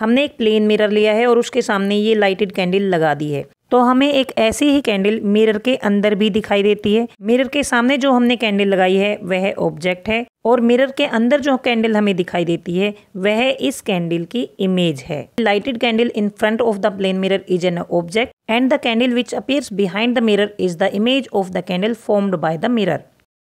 हमने एक plane mirror लिया है और उसके सामने ये लाइटेड कैंडल लगा दी है तो हमें एक ऐसी ही कैंडल मिरर के अंदर भी दिखाई देती है मिरर के सामने जो हमने कैंडल लगाई है वह ऑब्जेक्ट है और मिरर के अंदर जो कैंडल हमें दिखाई देती है वह इस कैंडल की इमेज है lighted candle in front of the plane mirror is an object and the candle which appears behind the mirror is the image of the candle formed by the mirror